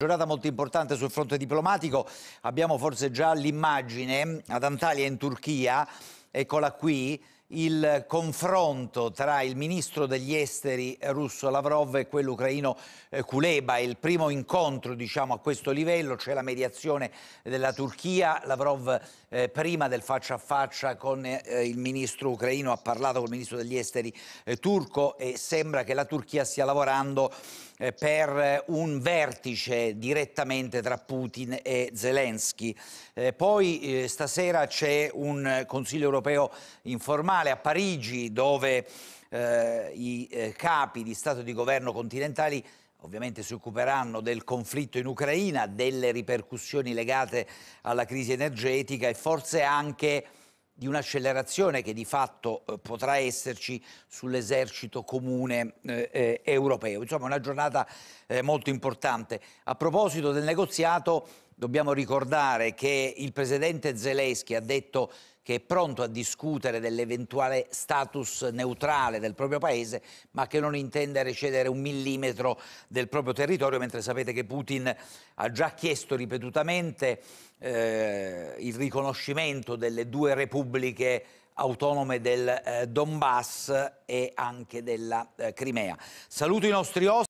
Giornata molto importante sul fronte diplomatico, abbiamo forse già l'immagine ad Antalya in Turchia, eccola qui, il confronto tra il ministro degli esteri russo Lavrov e quello ucraino eh, Kuleba, il primo incontro diciamo, a questo livello, c'è cioè la mediazione della Turchia, Lavrov eh, prima del faccia a faccia con eh, il ministro ucraino ha parlato con il ministro degli esteri eh, turco e sembra che la Turchia stia lavorando eh, per eh, un vertice direttamente tra Putin e Zelensky. poi stasera c'è un Consiglio europeo informale informale a Parigi dove eh, i eh, capi di Stato e di Governo continentali ovviamente si occuperanno del conflitto in Ucraina, delle ripercussioni legate alla crisi energetica e forse anche di un'accelerazione che di fatto eh, potrà esserci sull'esercito comune eh, eh, europeo. Insomma, è una giornata eh, molto importante. A proposito del negoziato, dobbiamo ricordare che il presidente Zelensky ha detto che è pronto a discutere dell'eventuale status neutrale del proprio paese, ma che non intende recedere un millimetro del proprio territorio, mentre sapete che Putin ha già chiesto ripetutamente eh, il riconoscimento delle due repubbliche autonome del eh, Donbass e anche della eh, Crimea. Saluto i nostri ospiti.